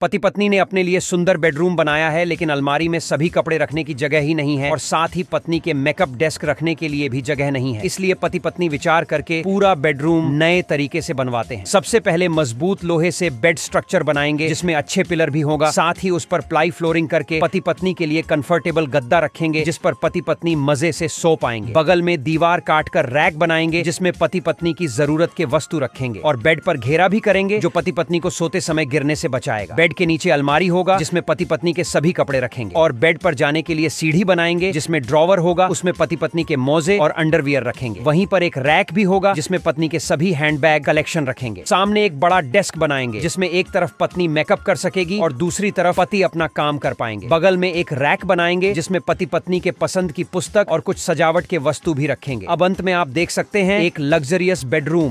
पति पत्नी ने अपने लिए सुंदर बेडरूम बनाया है लेकिन अलमारी में सभी कपड़े रखने की जगह ही नहीं है और साथ ही पत्नी के मेकअप डेस्क रखने के लिए भी जगह नहीं है इसलिए पति पत्नी विचार करके पूरा बेडरूम नए तरीके से बनवाते हैं सबसे पहले मजबूत लोहे से बेड स्ट्रक्चर बनाएंगे जिसमें अच्छे पिलर भी होगा साथ ही उस पर प्लाई फ्लोरिंग करके पति पत्नी के लिए कंफर्टेबल गद्दा रखेंगे जिस पर पति पत्नी मजे से सो पाएंगे बगल में दीवार काट कर रैक बनाएंगे जिसमें पति पत्नी की जरूरत के वस्तु रखेंगे और बेड पर घेरा भी करेंगे जो पति पत्नी को सोते समय गिरने से बचाएगा बेड के नीचे अलमारी होगा जिसमें पति पत्नी के सभी कपड़े रखेंगे और बेड पर जाने के लिए सीढ़ी बनाएंगे जिसमें ड्रॉवर होगा उसमें पति पत्नी के मोजे और अंडरवियर रखेंगे वहीं पर एक रैक भी होगा जिसमें पत्नी के सभी हैंडबैग कलेक्शन रखेंगे सामने एक बड़ा डेस्क बनाएंगे जिसमें एक तरफ पत्नी मेकअप कर सकेगी और दूसरी तरफ पति अपना काम कर पाएंगे बगल में एक रैक बनाएंगे जिसमें पति पत्नी के पसंद की पुस्तक और कुछ सजावट के वस्तु भी रखेंगे अब अंत में आप देख सकते हैं एक लग्जरियस बेडरूम